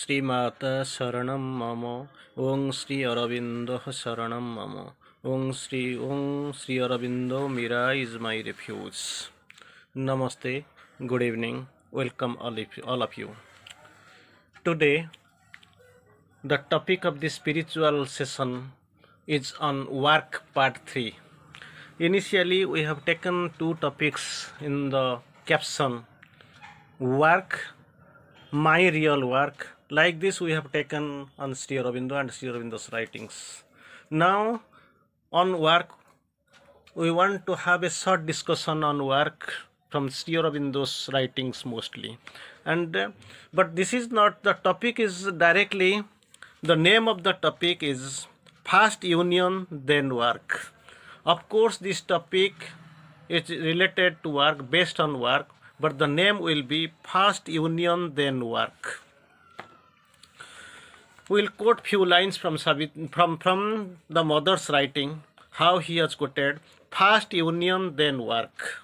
श्री माता शरण मम ओं श्री अरविंद शरण मम Om Shri Om Shri Aurobindo Mira is my refuge namaste good evening welcome all of you today the topic of the spiritual session is on work part three initially we have taken two topics in the caption work my real work Like this we have taken on Sri Aurobindo and Sri Aurobindo's writings. Now on work, we want to have a short discussion on work from Sri Aurobindo's writings mostly. And uh, but this is not the topic is directly the name of the topic is first union then work. Of course this topic is related to work based on work but the name will be first union then work. We will quote few lines from, from, from the mother's writing, how he has quoted, first union then work.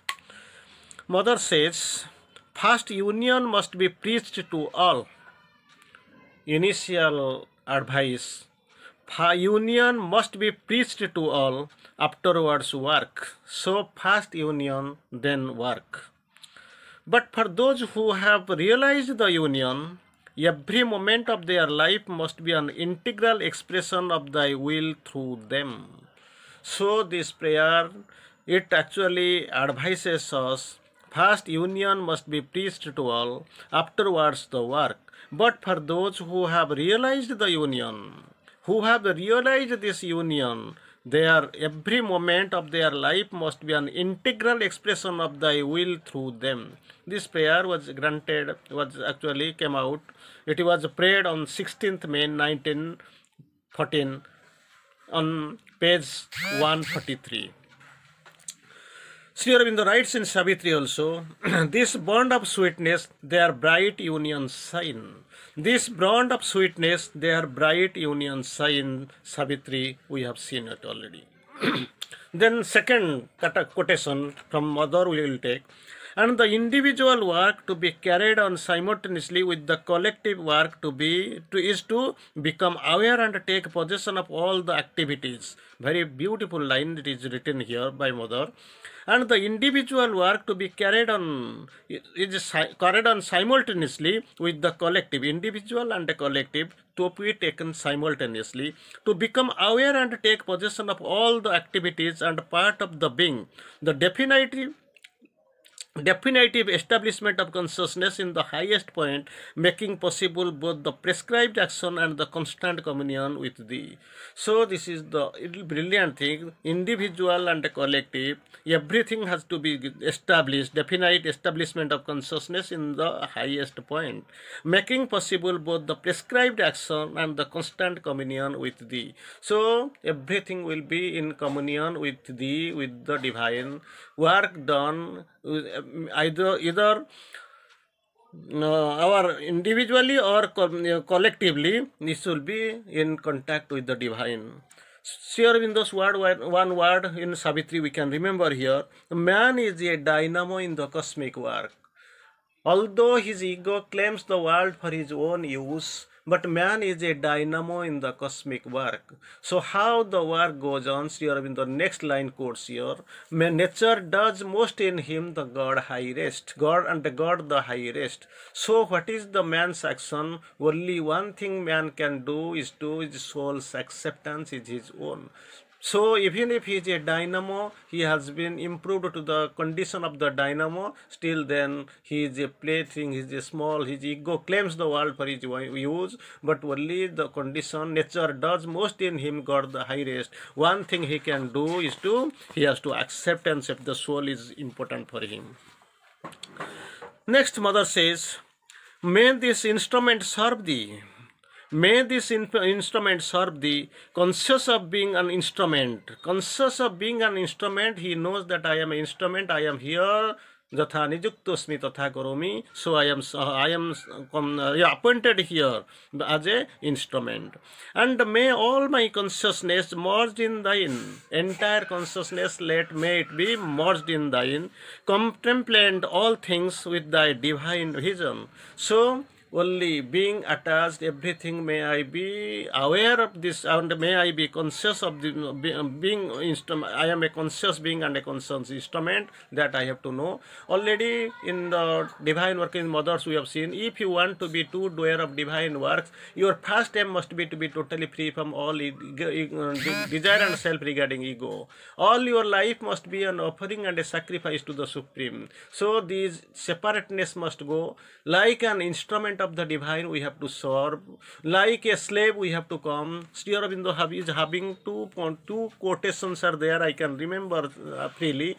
Mother says, first union must be preached to all. Initial advice, union must be preached to all, afterwards work. So first union then work. But for those who have realized the union, Every moment of their life must be an integral expression of thy will through them. So this prayer, it actually advises us First, union must be preached to all, afterwards, the work. But for those who have realized the union, who have realized this union, their every moment of their life must be an integral expression of thy will through them. This prayer was granted, was actually came out. It was prayed on 16th May 1914 on page 143. Sri Aurobindo writes in Savitri also, this bond of sweetness, their bright union sign. This brand of sweetness, their bright union in Savitri, we have seen it already. then second quotation from other we will take and the individual work to be carried on simultaneously with the collective work to be to, is to become aware and take possession of all the activities very beautiful line that is written here by mother and the individual work to be carried on is carried on simultaneously with the collective individual and the collective to be taken simultaneously to become aware and take possession of all the activities and part of the being the definitive definitive establishment of consciousness in the highest point, making possible both the prescribed action and the constant communion with thee. So this is the brilliant thing, individual and collective, everything has to be established, definite establishment of consciousness in the highest point, making possible both the prescribed action and the constant communion with thee. So everything will be in communion with thee, with the divine work done either either our individually or collectively this should be in contact with the divine share in those word one word in savitri we can remember here man is a dynamo in the cosmic work Although his ego claims the world for his own use, but man is a dynamo in the cosmic work. So how the work goes on, Sri Aurobindo, next line quotes here, nature does most in him the God high rest, God and God the high rest. So what is the man's action? Only one thing man can do is to his soul's acceptance is his own. So even if he is a dynamo, he has been improved to the condition of the dynamo. Still then he is a plaything, he is a small, his ego claims the world for his use. But only the condition nature does most in him got the highest. One thing he can do is to, he has to accept and accept the soul is important for him. Next mother says, may this instrument serve thee. May these instruments serve thee, conscious of being an instrument. Conscious of being an instrument, he knows that I am an instrument, I am here. যথা নিযুক্তস্মি তথা করমি so I am I am appointed here as a instrument and may all my consciousness merged in thine entire consciousness let may it be merged in thine contemplate all things with thy divine vision so only being attached everything may i be aware of this and may i be conscious of the being instrument i am a conscious being and a conscious instrument that i have to know already in the divine work in mothers we have seen if you want to be too aware of divine works your first aim must be to be totally free from all desire and self regarding ego all your life must be an offering and a sacrifice to the supreme so these separateness must go like an instrument of of the divine we have to serve. Like a slave we have to come. Sri Aurobindo is having two, two quotations are there I can remember uh, freely.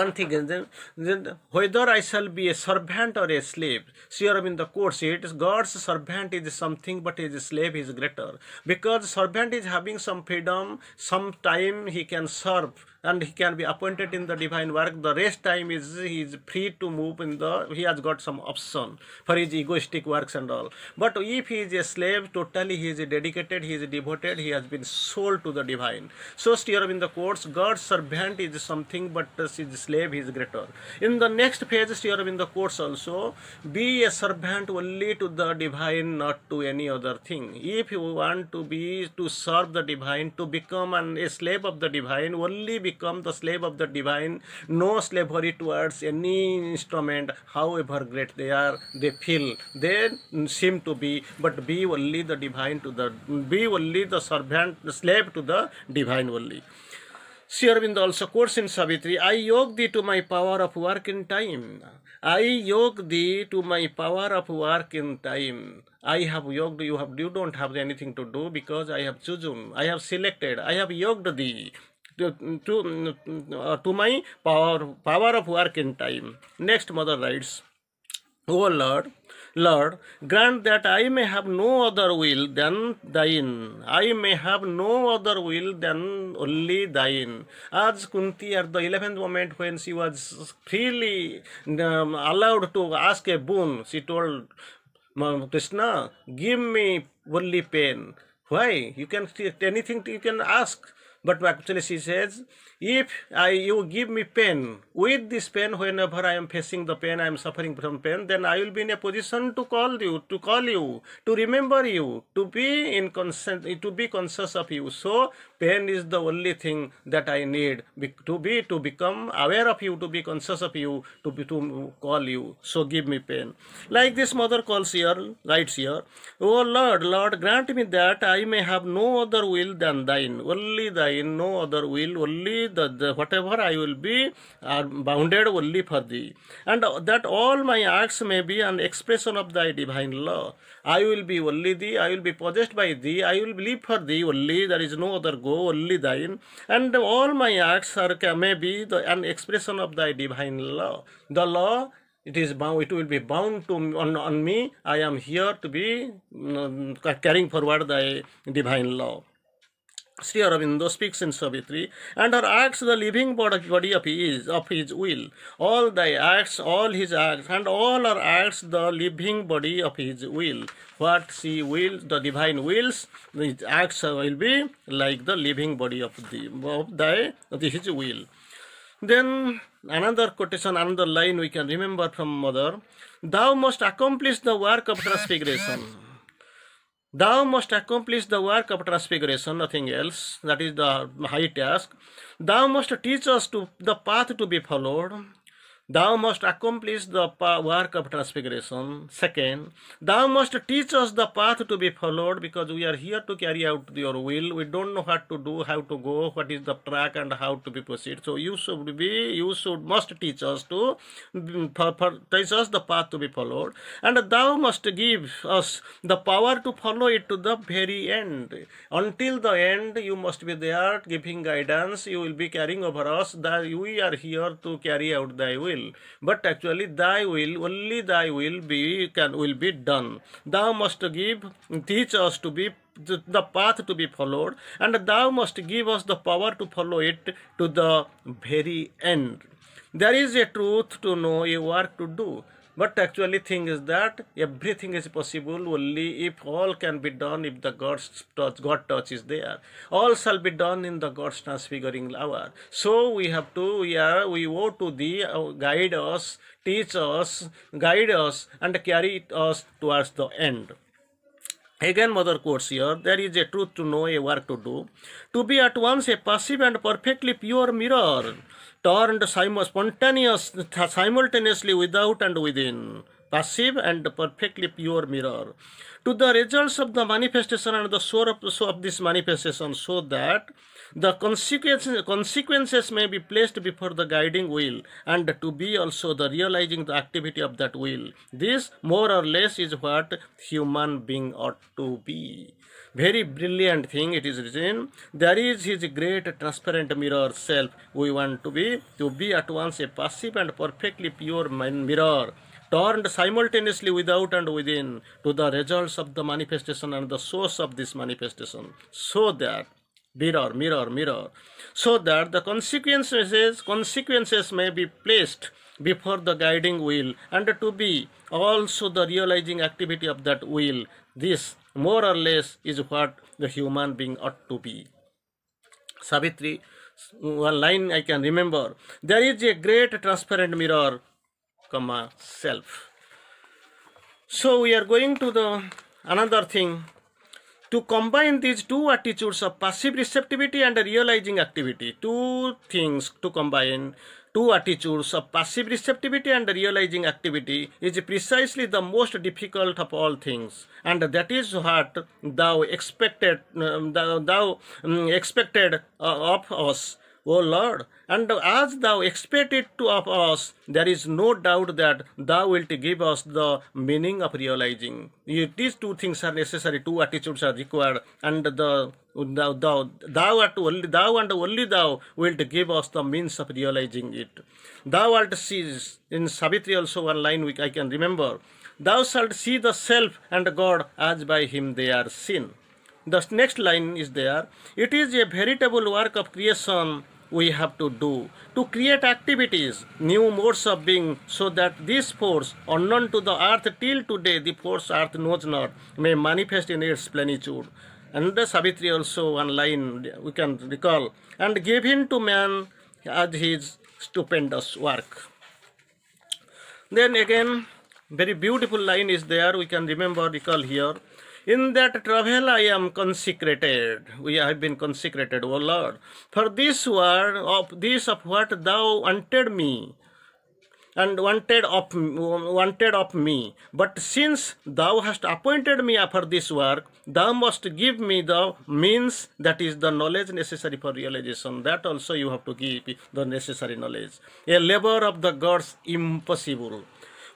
One thing is then, then whether I shall be a servant or a slave. Sri the course it is God's servant is something but his slave is greater. Because servant is having some freedom. Sometime he can serve and he can be appointed in the divine work. The rest time is he is free to move in the he has got some option for his egoistic works and all. But if he is a slave, totally he is dedicated, he is devoted, he has been sold to the divine. So steer in the course, God's servant is something, but his slave is greater. In the next phase, steer in the course also, be a servant only to the divine, not to any other thing. If you want to be to serve the divine, to become an, a slave of the divine, only because become the slave of the divine, no slavery towards any instrument, however great they are, they feel, they seem to be, but be only the divine to the, be only the servant, the slave to the divine only. Sri Aurobindo also quotes in Savitri, I yoke thee to my power of work in time. I yoke thee to my power of work in time. I have yoked you have you don't have anything to do because I have chosen, I have selected, I have yoked thee to, uh, to my power, power of work in time. Next, mother writes, O Lord, Lord, grant that I may have no other will than thine. I may have no other will than only thine. As Kunti at the 11th moment when she was freely um, allowed to ask a boon, she told Krishna, give me only pain. Why? You can anything you can ask but actually she says if I, you give me pain, with this pain, whenever I am facing the pain, I am suffering from pain, then I will be in a position to call you, to call you, to remember you, to be in consent, to be conscious of you. So pain is the only thing that I need to be, to become aware of you, to be conscious of you, to be, to call you. So give me pain. Like this mother calls here, writes here, Oh Lord, Lord, grant me that I may have no other will than thine, only thine, no other will, only the, the whatever I will be are bounded only for thee. And that all my acts may be an expression of thy divine law. I will be only thee, I will be possessed by thee, I will live for thee only, there is no other go, only thine. And all my acts are may be the, an expression of thy divine law. The law it is bound it will be bound to on, on me i am here to be um, carrying forward the divine law Sri Aurobindo speaks in Savitri, and her acts the living body of his, of his will. All thy acts, all his acts, and all her acts the living body of his will. What she wills, the divine wills, his acts will be like the living body of, the, of thy, of his will. Then another quotation, another line we can remember from Mother, Thou must accomplish the work of transfiguration. Thou must accomplish the work of transfiguration, nothing else. That is the high task. Thou must teach us to the path to be followed. Thou must accomplish the work of transfiguration. Second, thou must teach us the path to be followed because we are here to carry out your will. We don't know what to do, how to go, what is the track, and how to be proceed. So you should be, you should must teach us to mm, teach us the path to be followed, and thou must give us the power to follow it to the very end. Until the end, you must be there, giving guidance. You will be carrying over us that we are here to carry out thy will will but actually thy will only thy will be can will be done thou must give teach us to be the path to be followed and thou must give us the power to follow it to the very end there is a truth to know a work to do but actually thing is that everything is possible only if all can be done if the God's touch, God touch is there. All shall be done in the God's transfiguring hour. So we have to, we are, we owe to thee, uh, guide us, teach us, guide us and carry us towards the end. Again, mother quotes here, there is a truth to know, a work to do. To be at once a passive and perfectly pure mirror simultaneous, simultaneously without and within passive and perfectly pure mirror to the results of the manifestation and the source of, this manifestation so that the consequences, consequences may be placed before the guiding will and to be also the realizing the activity of that will this more or less is what human being ought to be very brilliant thing it is written there is his great transparent mirror self we want to be to be at once a passive and perfectly pure mirror turned simultaneously without and within to the results of the manifestation and the source of this manifestation, so that mirror, mirror, mirror, so that the consequences, consequences may be placed before the guiding will and to be also the realizing activity of that will. This more or less is what the human being ought to be. Savitri, one line I can remember there is a great transparent mirror comma self so we are going to the another thing to combine these two attitudes of passive receptivity and realizing activity two things to combine two attitudes of passive receptivity and realizing activity is precisely the most difficult of all things and that is what thou expected um, thou, thou um, expected uh, of us O Lord, and as thou expected to of us, there is no doubt that thou wilt give us the meaning of realizing. These two things are necessary, two attitudes are required, and the thou, thou, thou art only thou and only thou wilt give us the means of realizing it. Thou art sees in Savitri also one line which I can remember. Thou shalt see the self and God as by him they are seen. The next line is there. It is a veritable work of creation we have to do to create activities, new modes of being, so that this force, unknown to the earth till today, the force earth knows not, may manifest in its plenitude. And the Savitri also one line we can recall, and give in to man as his stupendous work. Then again, very beautiful line is there, we can remember, recall here. In that travel I am consecrated. We have been consecrated, O Lord. For this word of this of what thou wanted me and wanted of wanted of me. But since thou hast appointed me for this work, thou must give me the means that is the knowledge necessary for realization. That also you have to give the necessary knowledge. A labor of the gods impossible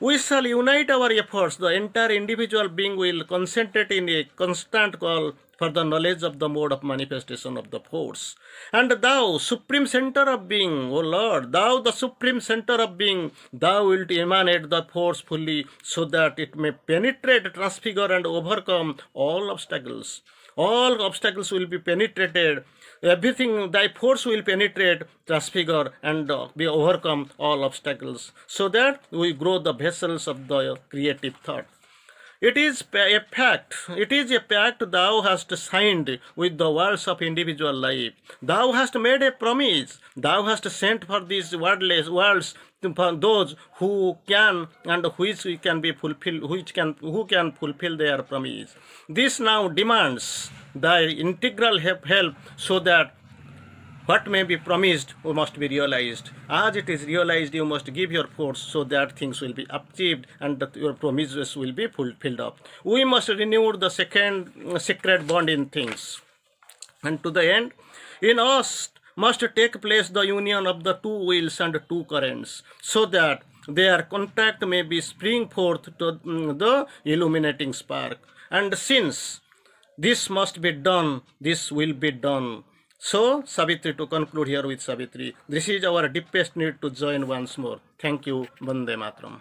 we shall unite our efforts. The entire individual being will concentrate in a constant call for the knowledge of the mode of manifestation of the force. And thou, supreme center of being, O Lord, thou, the supreme center of being, thou wilt emanate the force fully so that it may penetrate, transfigure, and overcome all obstacles. All obstacles will be penetrated everything thy force will penetrate transfigure and uh, be overcome all obstacles so that we grow the vessels of the creative thought it is a pact. It is a pact thou hast signed with the worlds of individual life. Thou hast made a promise. Thou hast sent for these worldless worlds for those who can and which can be fulfilled, which can who can fulfill their promise. This now demands thy integral help so that what may be promised must be realized. As it is realized, you must give your force so that things will be achieved and that your promises will be fulfilled up. We must renew the second sacred bond in things. And to the end, in us must take place the union of the two wheels and two currents so that their contact may be spring forth to mm, the illuminating spark. And since this must be done, this will be done. So, Savitri, to conclude here with Savitri, this is our deepest need to join once more. Thank you, Bande Matram.